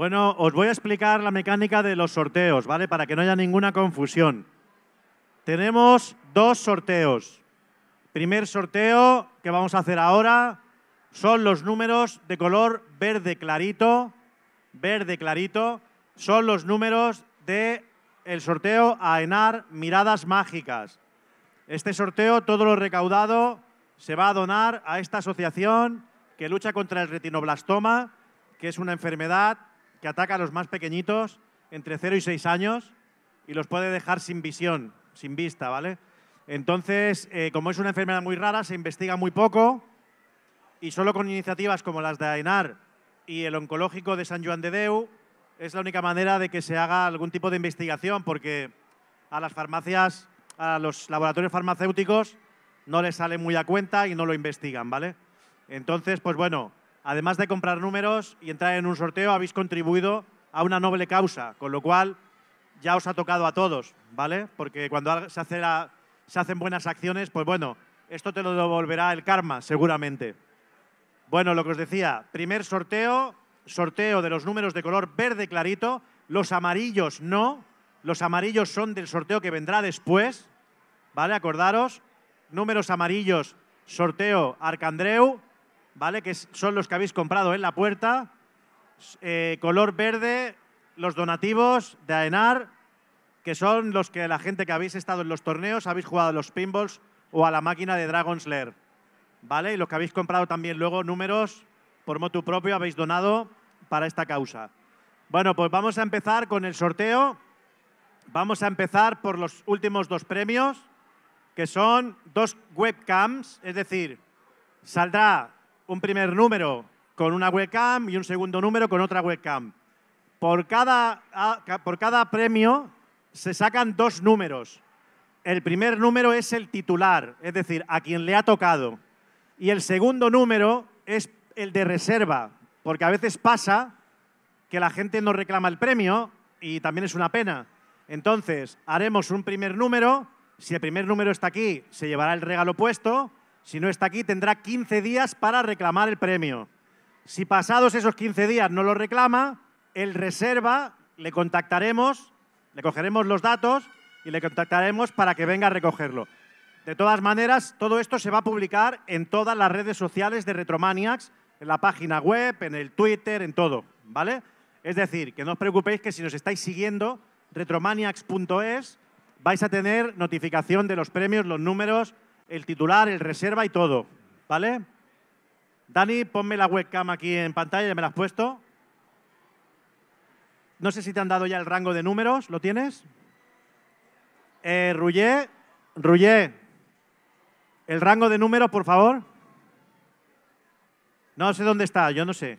Bueno, os voy a explicar la mecánica de los sorteos, ¿vale? Para que no haya ninguna confusión. Tenemos dos sorteos. Primer sorteo que vamos a hacer ahora son los números de color verde clarito. Verde clarito son los números de el sorteo AENAR Miradas Mágicas. Este sorteo, todo lo recaudado, se va a donar a esta asociación que lucha contra el retinoblastoma, que es una enfermedad que ataca a los más pequeñitos entre 0 y 6 años y los puede dejar sin visión, sin vista, ¿vale? Entonces, eh, como es una enfermedad muy rara, se investiga muy poco y solo con iniciativas como las de AENAR y el oncológico de San Juan de Deu es la única manera de que se haga algún tipo de investigación porque a las farmacias, a los laboratorios farmacéuticos no les sale muy a cuenta y no lo investigan, ¿vale? Entonces, pues bueno, además de comprar números y entrar en un sorteo, habéis contribuido a una noble causa, con lo cual ya os ha tocado a todos, ¿vale? Porque cuando se, hacen buenas acciones, pues bueno, esto te lo devolverá el karma, seguramente. Bueno, lo que os decía, primer sorteo, sorteo de los números de color verde clarito, los amarillos no, los amarillos son del sorteo que vendrá después, ¿vale? Acordaros, números amarillos, sorteo Arcandreu, ¿vale? Que son los que habéis comprado en la puerta. Eh, color verde, los donativos de AENAR, que son los que la gente que habéis estado en los torneos, habéis jugado a los pinballs o a la máquina de Dragon's Lair, ¿vale? Y los que habéis comprado también luego números por motu propio habéis donado para esta causa. Bueno, pues vamos a empezar con el sorteo. Vamos a empezar por los últimos dos premios, que son dos webcams, es decir, saldrá un primer número con una webcam y un segundo número con otra webcam. Por cada, por cada premio se sacan dos números. El primer número es el titular, es decir, a quien le ha tocado. Y el segundo número es el de reserva, porque a veces pasa que la gente no reclama el premio y también es una pena. Entonces, haremos un primer número. Si el primer número está aquí, se llevará el regalo puesto. Si no está aquí, tendrá 15 días para reclamar el premio. Si pasados esos 15 días no lo reclama, el reserva le contactaremos, le cogeremos los datos y le contactaremos para que venga a recogerlo. De todas maneras, todo esto se va a publicar en todas las redes sociales de Retromaniacs, en la página web, en el Twitter, en todo, ¿vale? Es decir, que no os preocupéis que si nos estáis siguiendo, retromaniacs.es, vais a tener notificación de los premios, los números, el titular, el reserva y todo, ¿vale? Dani, ponme la webcam aquí en pantalla, ya me la has puesto. No sé si te han dado ya el rango de números, ¿lo tienes? Eh, Rullé, el rango de números, por favor. No sé dónde está, yo no sé.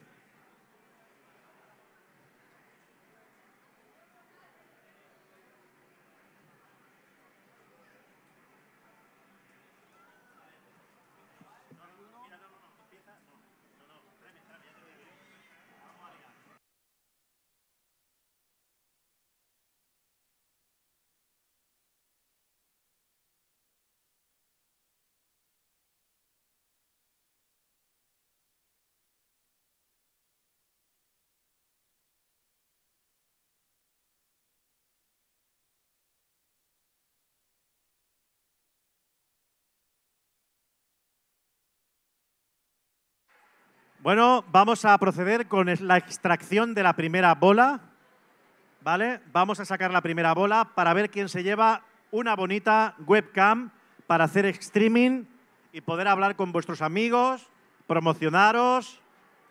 Bueno, vamos a proceder con la extracción de la primera bola. ¿Vale? Vamos a sacar la primera bola para ver quién se lleva una bonita webcam para hacer streaming y poder hablar con vuestros amigos, promocionaros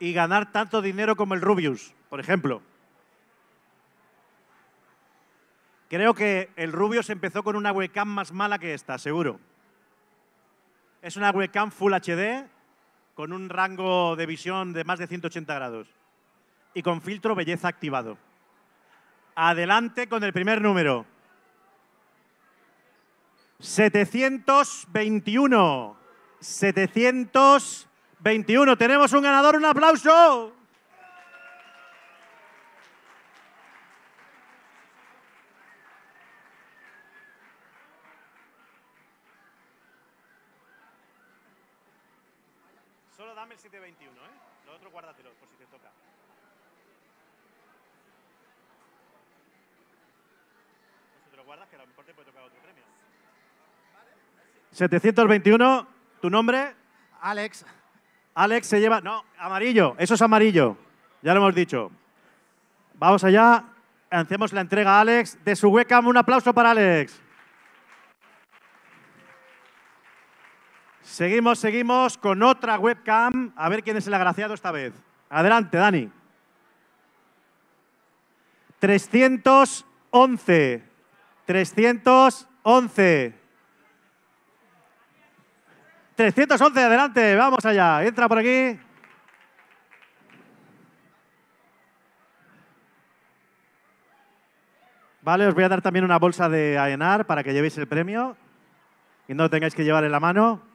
y ganar tanto dinero como el Rubius, por ejemplo. Creo que el Rubius empezó con una webcam más mala que esta, seguro. Es una webcam Full HD con un rango de visión de más de 180 grados y con filtro belleza activado. Adelante con el primer número. 721. 721. Tenemos un ganador, un aplauso. 7.21, ¿eh? Lo otro guárdatelo por si te toca. si te lo guardas, que a lo mejor te puede tocar otro premio. 721, ¿tu nombre? Alex. Alex se lleva... No, amarillo, eso es amarillo. Ya lo hemos dicho. Vamos allá, hacemos la entrega a Alex de su webcam. Un aplauso para Alex. Seguimos, seguimos con otra webcam. A ver quién es el agraciado esta vez. Adelante, Dani. 311. 311. 311, adelante, vamos allá. Entra por aquí. Vale, os voy a dar también una bolsa de AENAR para que llevéis el premio y no lo tengáis que llevar en la mano.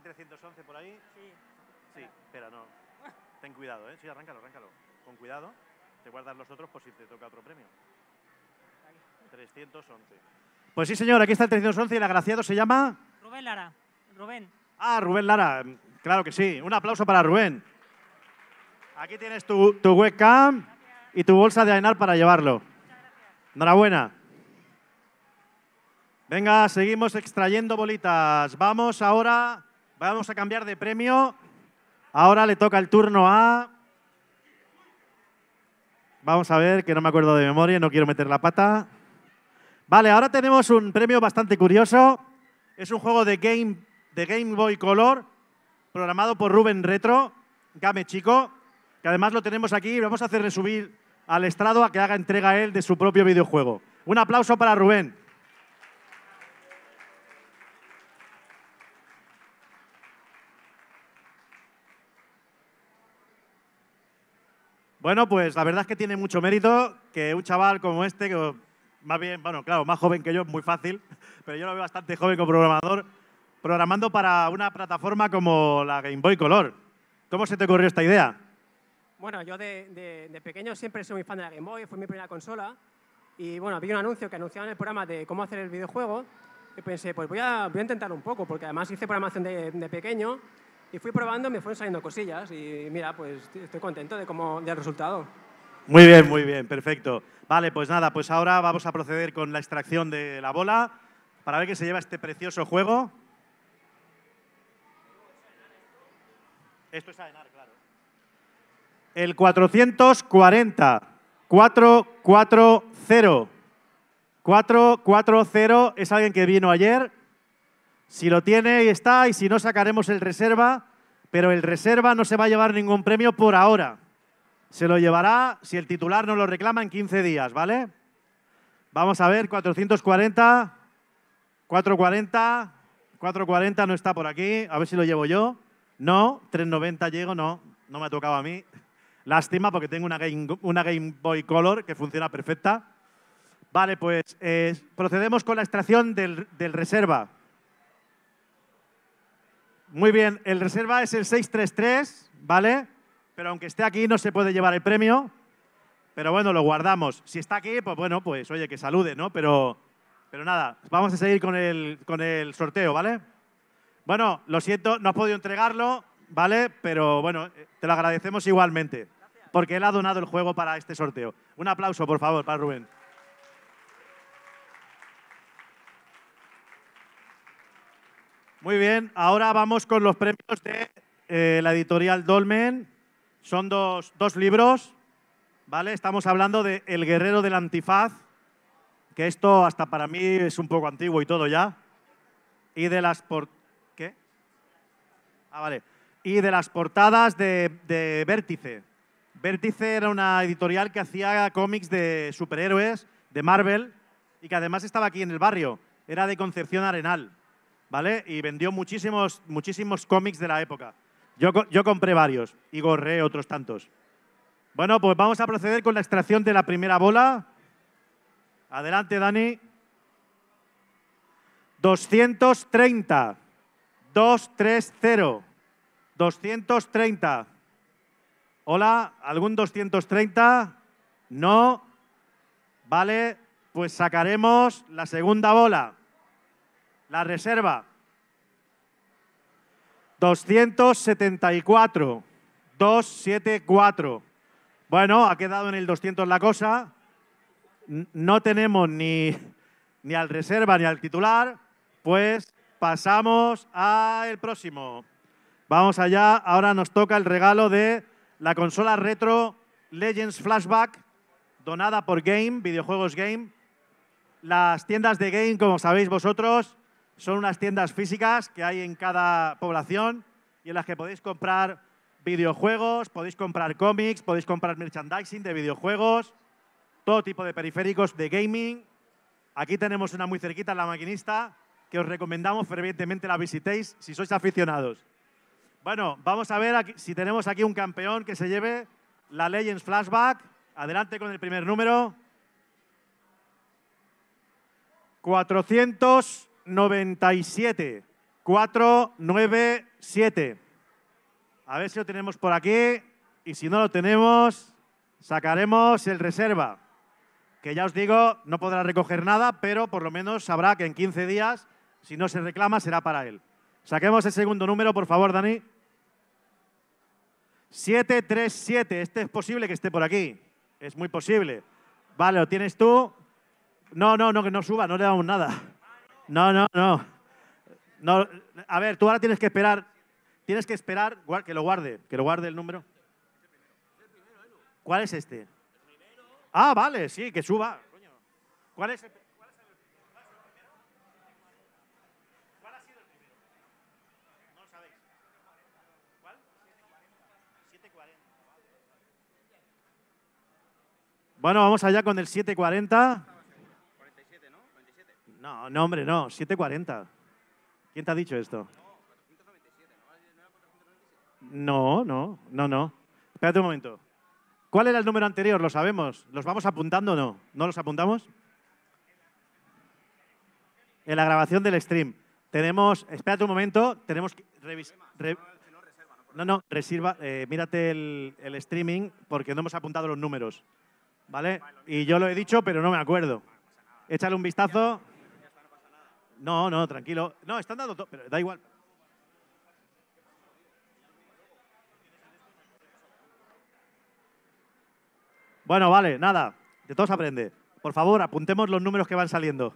311 por ahí? Sí. Sí, espera, no. Ten cuidado, ¿eh? Sí, arráncalo, arráncalo. Con cuidado. Te guardas los otros por si te toca otro premio. 311. Pues sí, señor, aquí está el 311 y el agraciado se llama... Rubén Lara. Rubén. Ah, Rubén Lara. Claro que sí. Un aplauso para Rubén. Aquí tienes tu, webcam y tu bolsa de Ainar para llevarlo. Enhorabuena. Venga, seguimos extrayendo bolitas. Vamos ahora Vamos a cambiar de premio. Ahora le toca el turno a... Vamos a ver, que no me acuerdo de memoria, no quiero meter la pata. Vale, ahora tenemos un premio bastante curioso. Es un juego de Game, de Game Boy Color, programado por Rubén Retro, Game Chico, que además lo tenemos aquí y vamos a hacerle subir al estrado a que haga entrega él de su propio videojuego. Un aplauso para Rubén. Bueno, pues la verdad es que tiene mucho mérito que un chaval como este, que más bien, bueno, claro, más joven que yo, muy fácil, pero yo lo veo bastante joven como programador, programando para una plataforma como la Game Boy Color. ¿Cómo se te ocurrió esta idea? Bueno, yo de, pequeño siempre soy muy fan de la Game Boy, fue mi primera consola, y bueno, vi un anuncio que anunciaban el programa de cómo hacer el videojuego, y pensé, pues voy a, a intentarlo un poco, porque además hice programación de, de pequeño, y fui probando, me fueron saliendo cosillas y mira, pues estoy contento de cómo, del resultado. Muy bien, muy bien, perfecto. Vale, pues nada, pues ahora vamos a proceder con la extracción de la bola para ver qué se lleva este precioso juego. Esto es Adenar, claro. El 440. 440. 440 es alguien que vino ayer, si lo tiene, y está, y si no, sacaremos el reserva, pero el reserva no se va a llevar ningún premio por ahora. Se lo llevará, si el titular no lo reclama, en 15 días, ¿vale? Vamos a ver, 440, 440, 440 no está por aquí, a ver si lo llevo yo. No, 390 llego, no, no me ha tocado a mí. Lástima porque tengo una Game, Boy Color que funciona perfecta. Vale, pues eh, procedemos con la extracción del reserva. Muy bien, el reserva es el 633, ¿vale? Pero aunque esté aquí no se puede llevar el premio. Pero bueno, lo guardamos. Si está aquí, pues bueno, pues oye, que salude, ¿no? Pero, pero nada, vamos a seguir con el, con el sorteo, ¿vale? Bueno, lo siento, no has podido entregarlo, ¿vale? Pero bueno, te lo agradecemos igualmente, porque él ha donado el juego para este sorteo. Un aplauso, por favor, para Rubén. Muy bien, ahora vamos con los premios de eh, la editorial Dolmen. Son dos, libros, ¿vale? Estamos hablando de El guerrero del antifaz, que esto hasta para mí es un poco antiguo y todo ya. Y de las... Por... ¿Qué? Ah, vale. Y de las portadas de Vértice. Vértice era una editorial que hacía cómics de superhéroes, de Marvel, y que además estaba aquí en el barrio. Era de Concepción Arenal. ¿vale? Y vendió muchísimos, muchísimos cómics de la época. Yo, yo compré varios y gorré otros tantos. Bueno, pues vamos a proceder con la extracción de la primera bola. Adelante, Dani. 230. 230. 230. Hola, ¿algún 230? No. Vale, pues sacaremos la segunda bola. La reserva. 274. 274. Bueno, ha quedado en el 200 la cosa. No tenemos ni, ni al reserva ni al titular, pues pasamos al próximo. Vamos allá, ahora nos toca el regalo de la consola retro Legends Flashback, donada por Game, videojuegos Game. Las tiendas de Game, como sabéis vosotros, son unas tiendas físicas que hay en cada población y en las que podéis comprar videojuegos, podéis comprar cómics, podéis comprar merchandising de videojuegos, todo tipo de periféricos de gaming. Aquí tenemos una muy cerquita, la maquinista, que os recomendamos fervientemente la visitéis si sois aficionados. Bueno, vamos a ver si tenemos aquí un campeón que se lleve la Legends Flashback. Adelante con el primer número. 400. 497. 497. A ver si lo tenemos por aquí. Y si no lo tenemos, sacaremos el reserva. Que ya os digo, no podrá recoger nada, pero por lo menos sabrá que en 15 días, si no se reclama, será para él. Saquemos el segundo número, por favor, Dani. 737. Este es posible que esté por aquí. Es muy posible. Vale, lo tienes tú. No, no, no, que no suba, no le damos nada. No, no, no. No, a ver, tú ahora tienes que esperar, tienes que esperar que lo guarde, que lo guarde el número. ¿Cuál es este? Ah, vale, sí, que suba. ¿Cuál es el, cuál el primero? ¿Cuál ha sido el primero? No lo sabéis. ¿Cuál? 740. Bueno, vamos allá con el 740. No, no, hombre, no, 740. ¿Quién te ha dicho esto? No, no, no, no. Espérate un momento. ¿Cuál era el número anterior? Lo sabemos. ¿Los vamos apuntando o no? ¿No los apuntamos? En la grabación del stream. Tenemos, espérate un momento, tenemos que no, no, reserva, eh, mírate el, el, streaming porque no hemos apuntado los números, ¿vale? Y yo lo he dicho, pero no me acuerdo. Échale un vistazo. No, no, tranquilo. No, están dando todo, pero da igual. Bueno, vale, nada. De todos aprende. Por favor, apuntemos los números que van saliendo.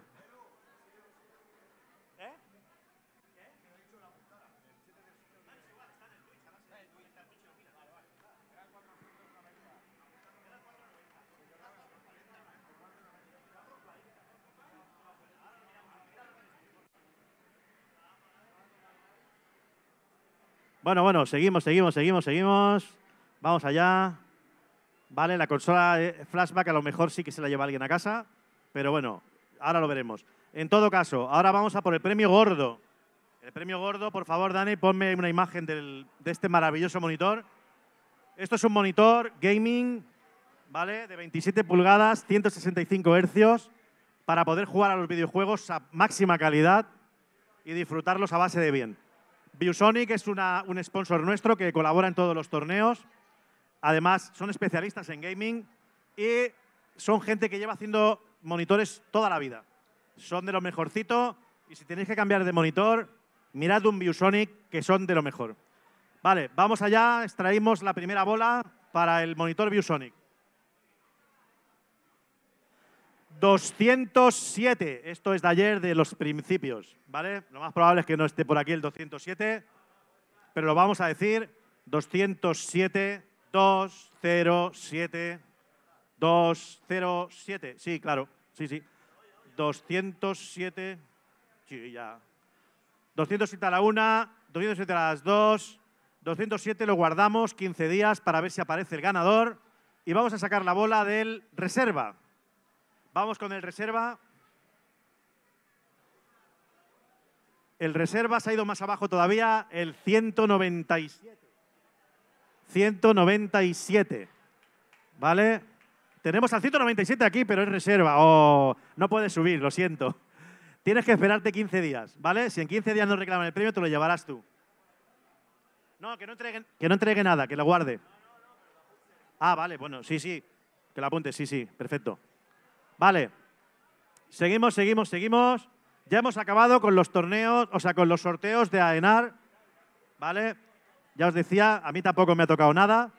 Bueno, bueno, seguimos, seguimos, seguimos, seguimos. Vamos allá. Vale, la consola eh, flashback a lo mejor sí que se la lleva alguien a casa, pero bueno, ahora lo veremos. En todo caso, ahora vamos a por el premio gordo. El premio gordo, por favor, Dani, ponme una imagen de este maravilloso monitor. Esto es un monitor gaming, ¿vale? De 27 pulgadas, 165 hercios, para poder jugar a los videojuegos a máxima calidad y disfrutarlos a base de bien. Viewsonic es un sponsor nuestro que colabora en todos los torneos. Además, son especialistas en gaming y son gente que lleva haciendo monitores toda la vida. Son de lo mejorcito y si tenéis que cambiar de monitor, mirad un ViewSonic que son de lo mejor. Vale, vamos allá, extraímos la primera bola para el monitor ViewSonic. 207. Esto es de ayer de los principios, ¿vale? Lo más probable es que no esté por aquí el 207, pero lo vamos a decir. 207, 207, 207. Sí, claro, sí, sí. 207, sí, ya. 207 a la una, 207 a las 2, 207 lo guardamos 15 días para ver si aparece el ganador y vamos a sacar la bola del reserva. Vamos con el reserva. El reserva se ha ido más abajo todavía, el 197. 197. ¿Vale? Tenemos al 197 aquí, pero es reserva. Oh, no puedes subir, lo siento. Tienes que esperarte 15 días, ¿vale? Si en 15 días no reclaman el premio, te lo llevarás tú. No, que no entregue, que no entregue nada, que lo guarde. Ah, vale, bueno, sí, sí. Que lo apunte, sí, sí, perfecto. Vale. Seguimos, seguimos, seguimos. Ya hemos acabado con los torneos, o sea, con los sorteos de AENAR. ¿Vale? Ya os decía, a mí tampoco me ha tocado nada,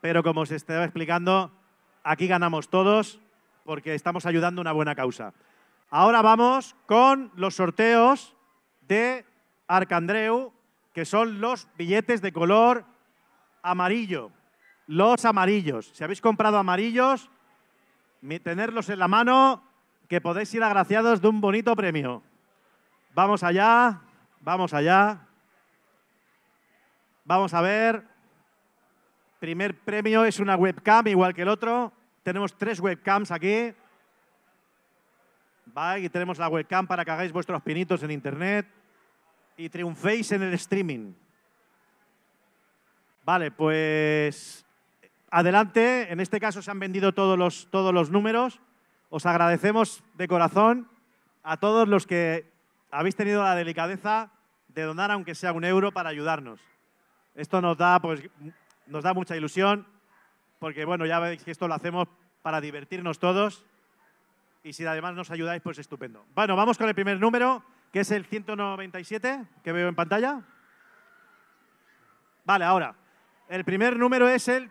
pero como os estaba explicando, aquí ganamos todos porque estamos ayudando una buena causa. Ahora vamos con los sorteos de Arcandreu, que son los billetes de color amarillo. Los amarillos. Si habéis comprado amarillos, tenerlos en la mano, que podéis ir agraciados de un bonito premio. Vamos allá, vamos allá. Vamos a ver. Primer premio es una webcam, igual que el otro. Tenemos tres webcams aquí. Vale, y tenemos la webcam para que hagáis vuestros pinitos en internet y triunféis en el streaming. Vale, pues adelante, en este caso se han vendido todos los, todos los números. Os agradecemos de corazón a todos los que habéis tenido la delicadeza de donar aunque sea un euro para ayudarnos. Esto nos da, pues, nos da mucha ilusión porque bueno, ya veis que esto lo hacemos para divertirnos todos y si además nos ayudáis, pues estupendo. Bueno, vamos con el primer número, que es el 197, que veo en pantalla. Vale, ahora, el primer número es el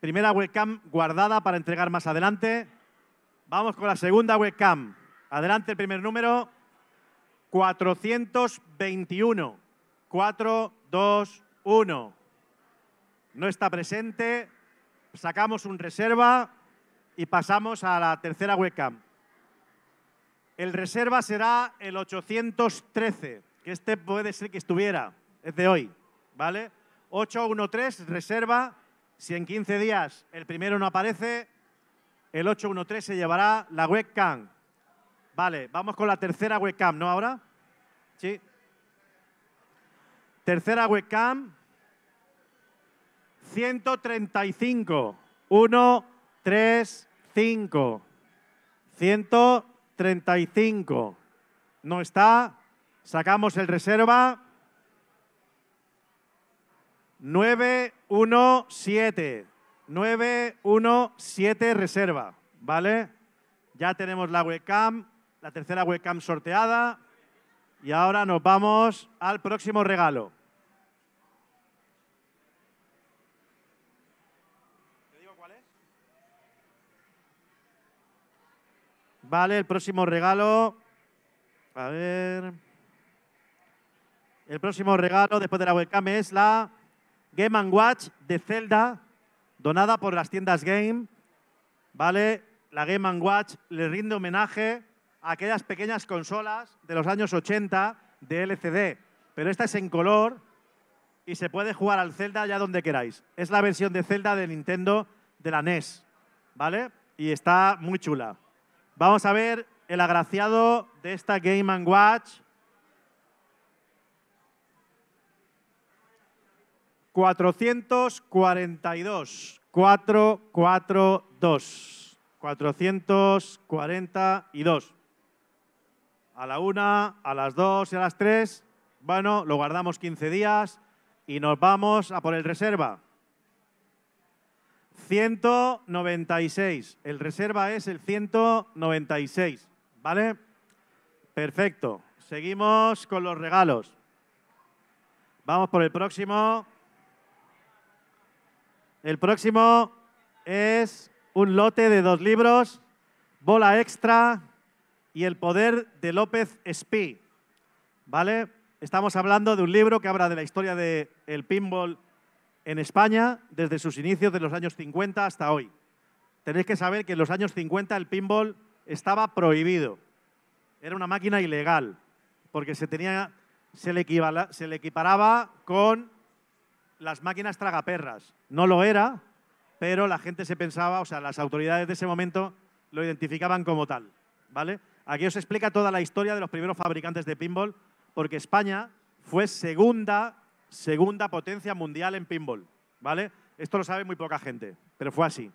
Primera webcam guardada para entregar más adelante. Vamos con la segunda webcam. Adelante el primer número. 421. 421. No está presente. Sacamos un reserva y pasamos a la tercera webcam. El reserva será el 813, que este puede ser que estuviera, es de hoy, ¿vale? 813, reserva, si en 15 días el primero no aparece, el 813 se llevará la webcam. Vale, vamos con la tercera webcam, ¿no ahora? Sí. Tercera webcam. 135. 1, 3, 5. 135. No está. Sacamos el reserva. 917. 917 reserva, ¿vale? Ya tenemos la webcam, la tercera webcam sorteada. Y ahora nos vamos al próximo regalo. cuál es? Vale, el próximo regalo. A ver. El próximo regalo después de la webcam es la Game Watch de Zelda, donada por las tiendas Game. ¿Vale? La Game Watch le rinde homenaje a aquellas pequeñas consolas de los años 80 de LCD. Pero esta es en color y se puede jugar al Zelda ya donde queráis. Es la versión de Zelda de Nintendo de la NES. ¿Vale? Y está muy chula. Vamos a ver el agraciado de esta Game Watch. 442. 442. 442. A la una, a las dos y a las tres. Bueno, lo guardamos 15 días y nos vamos a por el reserva. 196. El reserva es el 196. ¿Vale? Perfecto. Seguimos con los regalos. Vamos por el próximo. El próximo es un lote de dos libros, Bola Extra y El Poder de López Spí. ¿Vale? Estamos hablando de un libro que habla de la historia del el pinball en España desde sus inicios de los años 50 hasta hoy. Tenéis que saber que en los años 50 el pinball estaba prohibido. Era una máquina ilegal, porque se, tenía, se, le, se le equiparaba con las máquinas tragaperras. No lo era, pero la gente se pensaba, o sea, las autoridades de ese momento lo identificaban como tal, ¿vale? Aquí os explica toda la historia de los primeros fabricantes de pinball, porque España fue segunda, segunda potencia mundial en pinball, ¿vale? Esto lo sabe muy poca gente, pero fue así.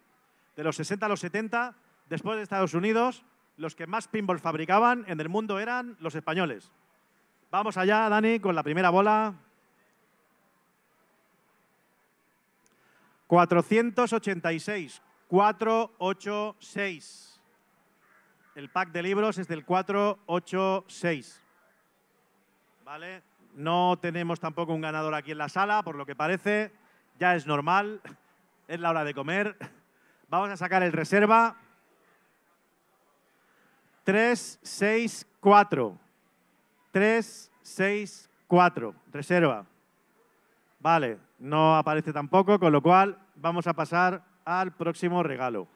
De los 60 a los 70, después de Estados Unidos, los que más pinball fabricaban en el mundo eran los españoles. Vamos allá, Dani, con la primera bola. 486, 486. El pack de libros es del 486. ¿Vale? No tenemos tampoco un ganador aquí en la sala, por lo que parece. Ya es normal. Es la hora de comer. Vamos a sacar el reserva. 364. 364. Reserva. Vale. No aparece tampoco, con lo cual vamos a pasar al próximo regalo.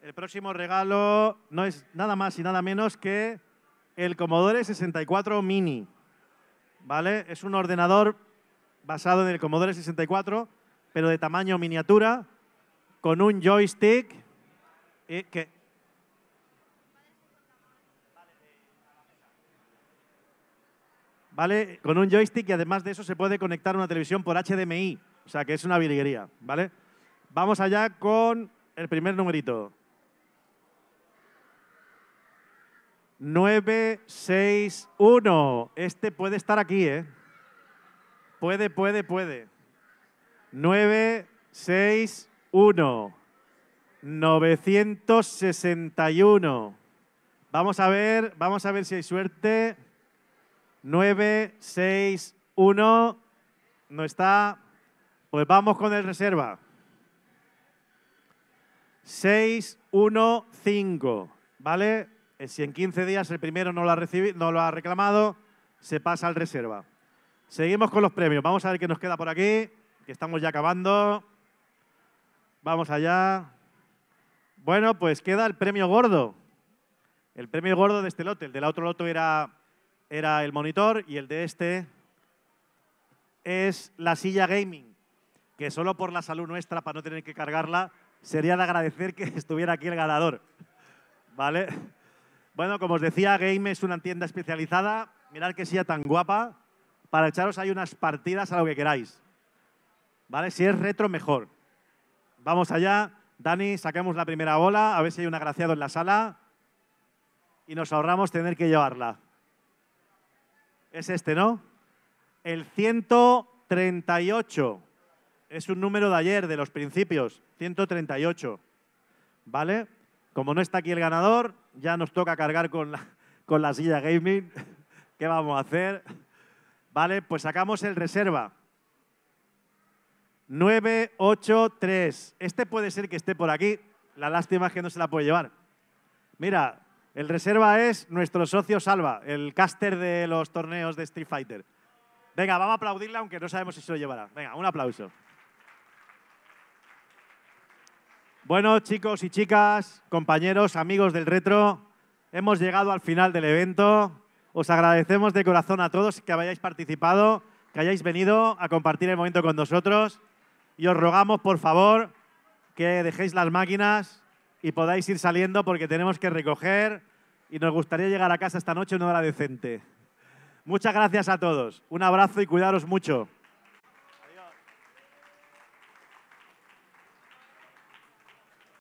El próximo regalo no es nada más y nada menos que el Commodore 64 Mini. ¿Vale? Es un ordenador basado en el Commodore 64, pero de tamaño miniatura, con un joystick eh, que ¿vale? Con un joystick y además de eso se puede conectar una televisión por HDMI, o sea que es una virguería, ¿vale? Vamos allá con el primer numerito. 961. Este puede estar aquí, ¿eh? Puede, puede, puede. 961. 961. Vamos a ver, vamos a ver si hay suerte. 9, 6, 1. No está. Pues vamos con el reserva. 6, 1, 5. ¿Vale? Eh, si en 15 días el primero no lo ha, no lo ha reclamado, se pasa al reserva. Seguimos con los premios. Vamos a ver qué nos queda por aquí, que estamos ya acabando. Vamos allá. Bueno, pues queda el premio gordo. El premio gordo de este lote. El del otro loto era era el monitor y el de este es la silla gaming, que solo por la salud nuestra, para no tener que cargarla, sería de agradecer que estuviera aquí el ganador. ¿Vale? Bueno, como os decía, Game es una tienda especializada. Mirad qué silla tan guapa. Para echaros ahí unas partidas a lo que queráis. ¿Vale? Si es retro, mejor. Vamos allá. Dani, saquemos la primera bola. A ver si hay un agraciado en la sala. Y nos ahorramos tener que llevarla. Es este, ¿no? El 138. Es un número de ayer, de los principios. 138. ¿Vale? Como no está aquí el ganador, ya nos toca cargar con la, con la silla gaming. ¿Qué vamos a hacer? Vale, pues sacamos el reserva. 983. Este puede ser que esté por aquí. La lástima es que no se la puede llevar. Mira, el reserva es nuestro socio Salva, el caster de los torneos de Street Fighter. Venga, vamos a aplaudirle, aunque no sabemos si se lo llevará. Venga, un aplauso. Bueno, chicos y chicas, compañeros, amigos del retro, hemos llegado al final del evento. Os agradecemos de corazón a todos que hayáis participado, que hayáis venido a compartir el momento con nosotros y os rogamos, por favor, que dejéis las máquinas y podáis ir saliendo porque tenemos que recoger y nos gustaría llegar a casa esta noche una hora decente. Muchas gracias a todos. Un abrazo y cuidaros mucho.